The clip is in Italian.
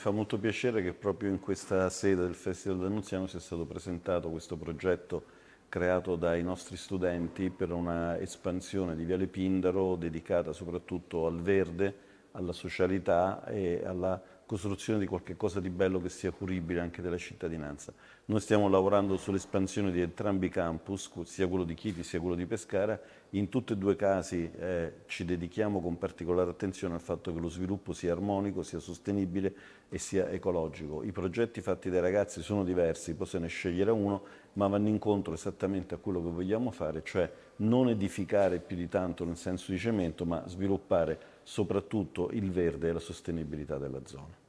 Mi fa molto piacere che proprio in questa sede del Festival D'Annunziano sia stato presentato questo progetto creato dai nostri studenti per una espansione di Viale Pindaro dedicata soprattutto al verde, alla socialità e alla costruzione di qualche cosa di bello che sia curibile anche della cittadinanza. Noi stiamo lavorando sull'espansione di entrambi i campus, sia quello di Chiti sia quello di Pescara. In tutti e due i casi eh, ci dedichiamo con particolare attenzione al fatto che lo sviluppo sia armonico, sia sostenibile e sia ecologico. I progetti fatti dai ragazzi sono diversi, poi se ne scegliere uno, ma vanno incontro esattamente a quello che vogliamo fare, cioè non edificare più di tanto nel senso di cemento, ma sviluppare soprattutto il verde e la sostenibilità della zona.